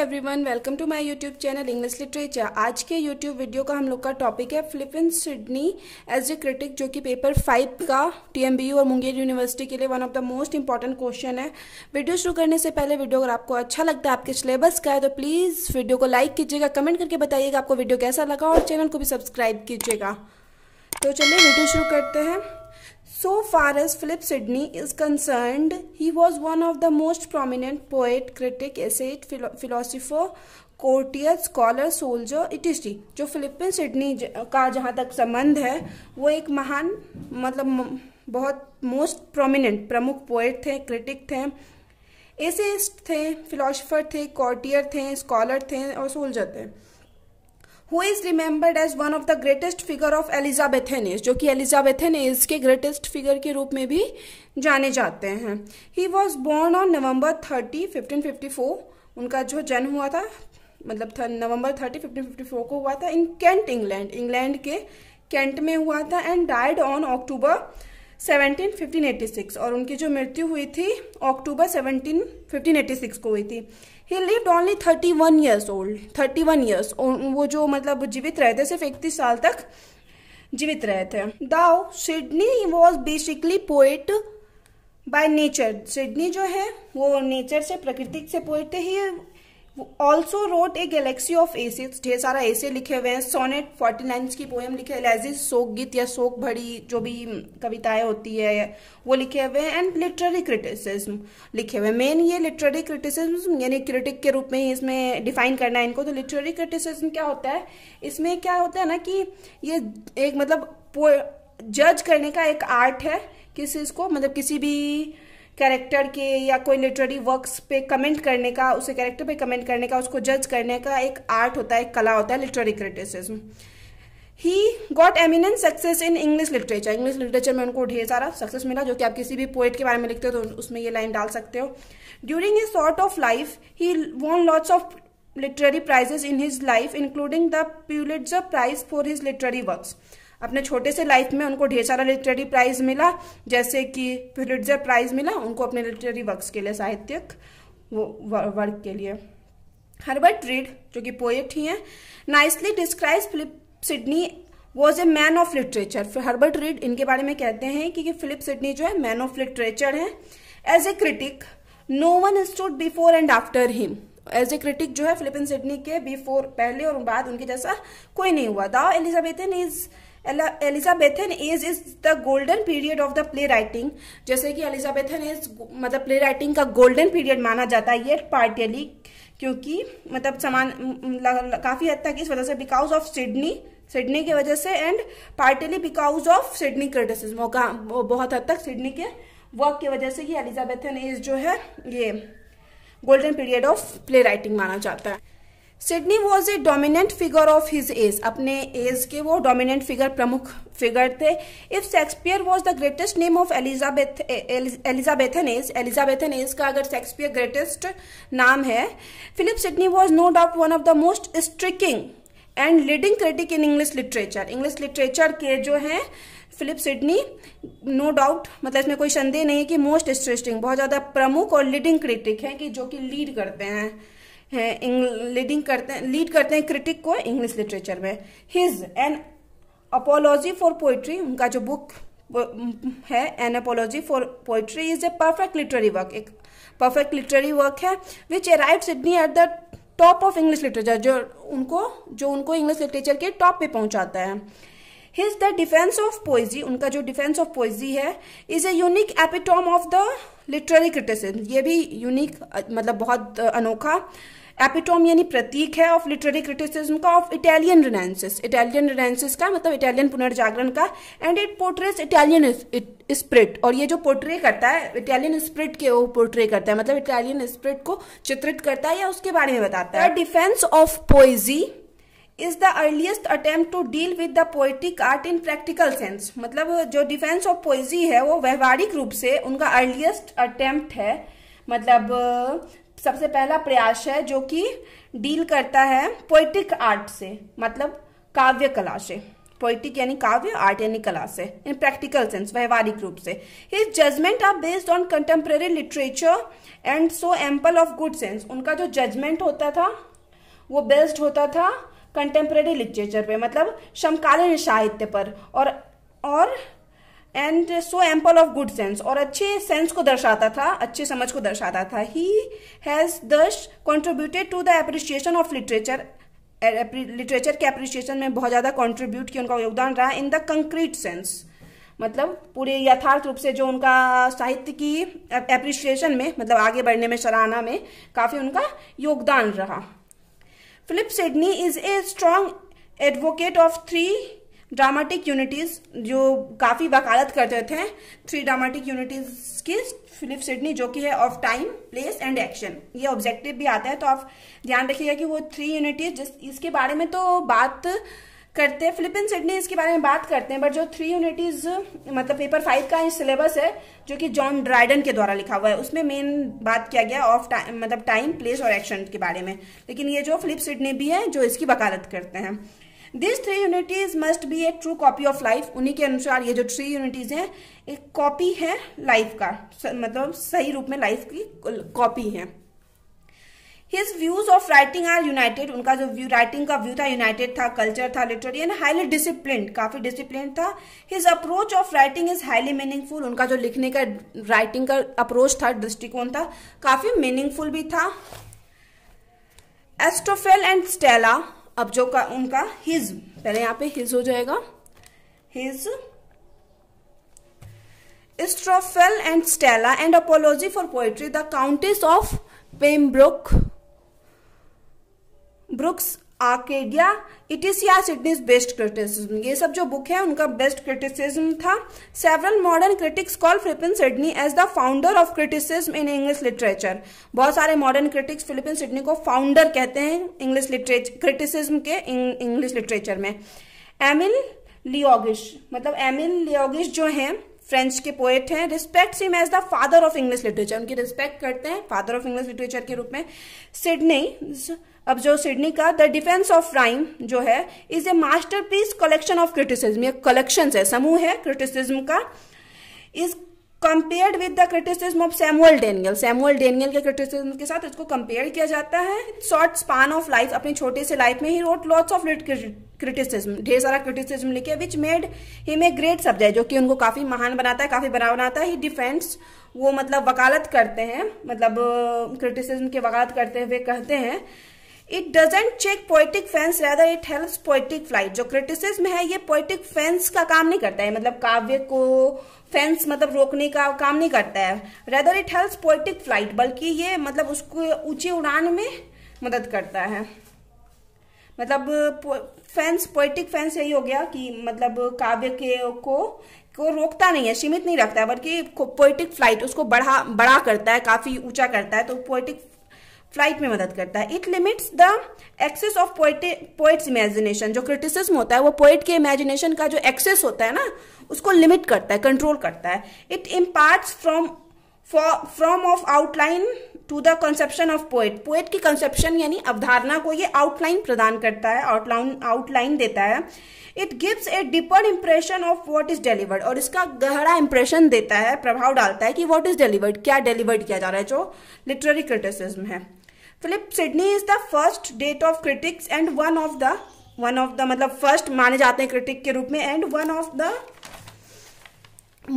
every everyone welcome to my YouTube channel English literature आज के YouTube video का हम लोग का टॉपिक है Philip Sidney as a critic जो कि पेपर फाइव का टीएमबीयू और मुंगेर यूनिवर्सिटी के लिए one of the most important question है वीडियो शुरू करने से पहले वीडियो अगर आपको अच्छा लगता है आपके सिलेबस का है तो प्लीज़ वीडियो को लाइक कीजिएगा कमेंट करके बताइएगा आपको वीडियो कैसा लगा और चैनल को भी सब्सक्राइब कीजिएगा तो चलिए वीडियो शुरू करते हैं So far as Philip Sidney is concerned, he was one of the most prominent poet, critic, essayist, philo philosopher, courtier scholar soldier इटिस्टी जो फिलिपिन सिडनी का जहाँ तक संबंध है वो एक महान मतलब बहुत मोस्ट प्रोमिनेंट प्रमुख पोएट थे क्रिटिक थे एसेस्ट थे फिलोसोफर थे कोर्टियर थे स्कॉलर थे और सोल्जर थे who is remembered as one of the greatest figure of Elizabethans जो कि एलिजाबेथेनिस के ग्रेटेस्ट फिगर के रूप में भी जाने जाते हैं he was born on November thirty fifteen fifty four उनका जो जन्म हुआ था मतलब November thirty fifteen fifty four को हुआ था इन कैंट इंग्लैंड इंग्लैंड के कैंट में हुआ था and died on October eighty six और उनकी जो मृत्यु हुई थी अक्टूबर 17, 1586 को हुई थी he lived only thirty one years old thirty one years वो जो मतलब जीवित रहे थे सिर्फ इकतीस साल तक जीवित रहे थे though Sidney was basically poet by nature Sidney जो है वो नेचर से प्रकृति से पोएट थे he also wrote a galaxy of essays ढेर सारा ऐसे लिखे हुए हैं सोनेट फोर्टी लाइन्स की पोएम लिखे लैजि शोक गीत या शोक भरी जो भी कविताएं होती है वो लिखे हुए हैं एंड लिटरेरी क्रिटिसिज्म लिखे हुए मेन ये लिटरेरी क्रिटिसिज्म यानी क्रिटिक के रूप में ही इसमें डिफाइन करना है इनको तो लिटरेरी क्रिटिसिज्म क्या होता है इसमें क्या होता है ना कि ये एक मतलब जज करने का एक आर्ट है किसी इसको मतलब किसी भी कैरेक्टर के या कोई लिटरेरी वर्क्स पे कमेंट करने का उसे कैरेक्टर पे कमेंट करने का उसको जज करने का एक आर्ट होता है एक कला होता है literary criticism he got eminent success in English literature English literature में उनको ढेर सारा सक्सेस मिला जो कि आप किसी भी पोइट के बारे में लिखते हो तो उसमें ये लाइन डाल सकते हो during a sort of life he won lots of literary prizes in his life including the Pulitzer prize for his literary works अपने छोटे से लाइफ में उनको ढेर सारा लिटरेरी प्राइज मिला जैसे कि फिलिटर प्राइज मिला उनको अपने लिटरेरी वर्क्स के लिए साहित्यिक वो वर्क के लिए हर्बर्ट रीड जो कि पोएट ही हैं nicely describe Philip Sidney was a man of literature Herbert Read इनके बारे में कहते हैं कि, कि फिलिप सिडनी जो है मैन ऑफ लिटरेचर है as a critic no one stood before and after him as a critic जो है फिलिपिन सिडनी के बिफोर पहले और बाद उनके जैसा कोई नहीं हुआ though Elizabethan is Elizabethan age is the golden period of the play writing जैसे कि एलिजाबेथन एज मतलब प्ले राइटिंग का गोल्डन पीरियड माना जाता है ये पार्टियली क्योंकि मतलब समान काफी हद तक इस वजह से बिकॉज ऑफ सिडनी सिडनी की वजह से and partially because of Sidney criticism बहुत हद तक सिडनी के वर्क की वजह से ये एलिजाबेथन एज जो है ये golden period of play writing माना जाता है Sidney was a dominant figure of his age अपने एज के वो डोमिनेंट फिगर प्रमुख फिगर थे if Shakespeare was the greatest name of Elizabeth Elizabethan age Elizabethan age का अगर शेक्सपियर ग्रेटेस्ट नाम है Philip Sidney was no doubt one of the most striking and leading critic in English literature English literature के जो हैं Philip Sidney no doubt मतलब इसमें कोई संदेह नहीं है कि मोस्ट स्ट्रेस्टिंग बहुत ज़्यादा प्रमुख और लीडिंग क्रिटिक हैं कि जो कि लीड करते हैं लीडिंग करते हैं लीड करते हैं क्रिटिक को इंग्लिश लिटरेचर में his an apology for poetry उनका जो बुक है an apology for poetry is a perfect literary work एक परफेक्ट लिटरेरी वर्क है which arrive Sidney at the top of English literature जो उनको जो उनको इंग्लिश लिटरेचर के टॉप पे पहुंचाता है his the defence of poesy उनका जो डिफेंस ऑफ पोइजी है is a unique epitome of the literary criticism ये भी यूनिक मतलब बहुत अनोखा एपिटोम यानी प्रतीक है ऑफ लिटरेरी क्रिटिसिज्म का of Italian renaissance Italian renaissance का मतलब इटालियन पुनर्जागरण का and it portrays Italian spirit और ये जो पोर्ट्रे करता है इटालियन स्प्रिट के वो पोर्ट्रे करता है मतलब इटालियन स्प्रिट को चित्रित करता है या उसके बारे में बताता है defence of poesy is the earliest attempt to deal with the poetic art in practical sense मतलब जो डिफेंस ऑफ पोइजी है वो व्यवहारिक रूप से उनका अर्लीस्ट अटेम्प्ट है मतलब सबसे पहला प्रयास है जो कि डील करता है पोइटिक आर्ट से मतलब काव्य कला से पोइटिक यानी काव्य आर्ट यानी कला से इन प्रैक्टिकल सेंस व्यवहारिक रूप से his judgement are based on contemporary literature and so ample of good sense उनका जो जजमेंट होता था वो बेस्ड होता था कंटेम्प्रेरी लिटरेचर पे मतलब समकालीन साहित्य पर और और and so ample of good sense और अच्छे सेंस को दर्शाता था अच्छे समझ को दर्शाता था he has thus contributed to the appreciation of literature literature के अप्रिशिएशन में बहुत ज़्यादा कॉन्ट्रीब्यूट किया उनका योगदान रहा इन द कंक्रीट सेंस मतलब पूरे यथार्थ रूप से जो उनका साहित्य की अप्रिशिएशन में मतलब आगे बढ़ने में सराहना में काफ़ी उनका योगदान रहा Philip Sidney is a strong advocate of three dramatic unities जो काफ़ी वकालत करते थे थ्री ड्रामेटिक यूनिटीज की फिलिप सिडनी जो कि है of time place and action ये ऑब्जेक्टिव भी आता है तो आप ध्यान रखिएगा कि वो थ्री यूनिटीज जिस इसके बारे में तो बात करते हैं फिलिपिन सिडनी इसके बारे में बात करते हैं बट जो थ्री यूनिटीज मतलब पेपर फाइव का सिलेबस है जो कि जॉन ड्राइडन के द्वारा लिखा हुआ है उसमें मेन बात किया गया ऑफ टाइम मतलब टाइम प्लेस और एक्शन के बारे में लेकिन ये जो फिलिप सिडनी भी है जो इसकी वकालत करते हैं this three unities must be a true copy of life उन्हीं के अनुसार ये जो थ्री यूनिटीज हैं एक कॉपी है लाइफ का मतलब सही रूप में लाइफ की कॉपी है his views of writing are united उनका जो व्यू राइटिंग का व्यू था यूनाइटेड था कल्चर था लिटरेरी एंड हाईली डिसिप्लिन काफी डिसिप्लिन था his approach of writing is highly meaningful उनका जो लिखने का राइटिंग का अप्रोच था दृष्टिकोण था काफी मीनिंगफुल भी था एस्टोफेल एंड स्टेला अब जो का उनका हिज पहले यहां पे हिज हो जाएगा his Astrophel and Stella and Apology for Poetry the Countess of Pembroke Brooks Arcadia it is या सिडनीज बेस्ट क्रिटिसिज्म ये सब जो बुक है उनका बेस्ट क्रिटिसिज्म था several modern critics call Philip Sidney as the founder of criticism in English literature बहुत सारे modern critics Philip Sidney को फाउंडर कहते हैं इंग्लिश लिटरेचर क्रिटिसिज्म के इंग्लिश लिटरेचर में एमिल लियोगिश मतलब एमिल लियोगिश जो है फ्रेंच के पोएट हैं respect him as the father of English literature उनकी रिस्पेक्ट करते हैं फादर ऑफ इंग्लिश लिटरेचर के रूप में सिडनी अब जो सिडनी का द डिफेंस ऑफ राइम जो है is a masterpiece collection of criticism ये कलेक्शन है समूह है क्रिटिसिज्म का is compared with the criticism of Samuel Daniel Samuel Daniel के क्रिटिसिज्म के साथ इसको कंपेयर किया जाता है शॉर्ट स्पान ऑफ लाइफ अपनी छोटे से लाइफ में ही रोट लॉट्स ऑफ क्रिटिसिज्म ढेर सारा क्रिटिसिज्म लिखे which made him a great subject जो कि उनको काफी महान बनाता है काफी बड़ा बनाता है ही डिफेंड्स वो मतलब वकालत करते हैं मतलब क्रिटिसिज्म के वकालत करते हुए कहते हैं it doesn't check poetic fence rather it help poetic flight जो क्रिटिसिज्म है ये पोइटिक फेंस का काम नहीं करता है मतलब काव्य को फेंस मतलब रोकने का काम नहीं करता है rather it help poetic flight बल्कि ये मतलब उसको ऊंची उड़ान में मदद करता है मतलब फेंस पोइटिक फेंस यही हो गया कि मतलब काव्य के को को रोकता नहीं है सीमित नहीं रखता है बल्कि पोइटिक फ्लाइट उसको बढ़ा बड़ा करता है काफी ऊंचा करता है तो पोइटिक फ्लाइट में मदद करता है it limits the excess of poet's imagination जो क्रिटिसिज्म होता है वो पोइट के इमेजिनेशन का जो एक्सेस होता है ना उसको लिमिट करता है कंट्रोल करता है it imparts from from of outline to the conception of poet poet की कंसेप्शन यानी अवधारणा को ये आउटलाइन प्रदान करता है आउटलाइन आउटलाइन देता है it gives a deeper impression of what is delivered और इसका गहरा इंप्रेशन देता है प्रभाव डालता है कि वॉट इज डिलीवर्ड क्या डिलीवर्ड किया जा रहा है जो लिटरेरी क्रिटिसिज्म है Philip Sidney is the first date of critics and one of the one of the मतलब फर्स्ट माने जाते हैं क्रिटिक के रूप में and one of the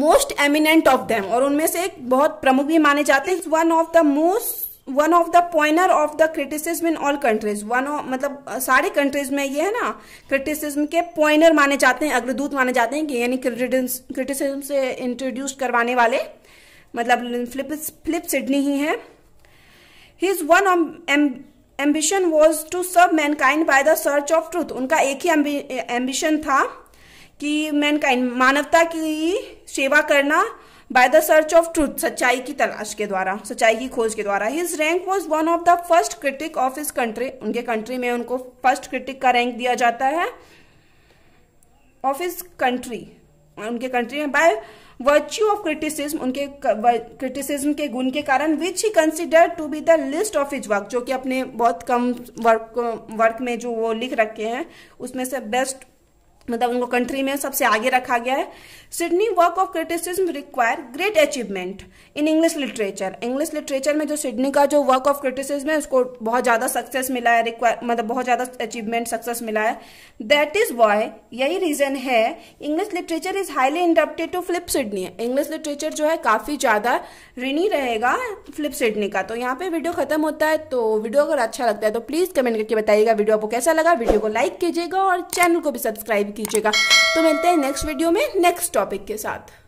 most eminent of them और उनमें से एक बहुत प्रमुख भी माने जाते हैं one of the most one of the pioneer of the criticism in all countries one मतलब सारे कंट्रीज में ये है ना क्रिटिसिज्म के पॉइनर माने जाते हैं अग्रदूत माने जाते हैं कि यानी क्रिटिसिज्म से इंट्रोड्यूस करवाने वाले मतलब फ्लिप फ्लिप सिडनी ही है his one ambition was to serve mankind by the search of truth उनका एक ही एम्बिशन था कि मैनकाइंड मानवता की सेवा करना by the search of truth सच्चाई की तलाश के द्वारा सच्चाई की खोज के द्वारा his rank was one of the first critic of his country उनके कंट्री में उनको फर्स्ट क्रिटिक का रैंक दिया जाता है ऑफ हिस कंट्री उनके कंट्री में बाय वर्च्यू ऑफ क्रिटिसिज्म उनके क्रिटिसिज्म के गुण के कारण which he consider to be the list of his work जो कि अपने बहुत कम वर्क वर्क में जो वो लिख रखे हैं उसमें से बेस्ट मतलब उनको कंट्री में सबसे आगे रखा गया है Sidney work of criticism require great achievement in English literature English literature में जो सिडनी का जो वर्क ऑफ क्रिटिसिज्म है उसको बहुत ज़्यादा सक्सेस मिला है रिक्वायर मतलब बहुत ज़्यादा अचीवमेंट सक्सेस मिला है दैट इज वाई यही रीजन है English literature is highly indebted to Philip Sidney English literature जो है काफ़ी ज़्यादा ऋणी रहेगा फ्लिप सिडनी का तो यहाँ पे वीडियो खत्म होता है तो वीडियो अगर अच्छा लगता है तो प्लीज़ कमेंट करके बताइएगा वीडियो आपको कैसा लगा वीडियो को लाइक कीजिएगा और चैनल को भी सब्सक्राइब कीजिएगा तो मिलते हैं नेक्स्ट वीडियो में नेक्स्ट टॉपिक के साथ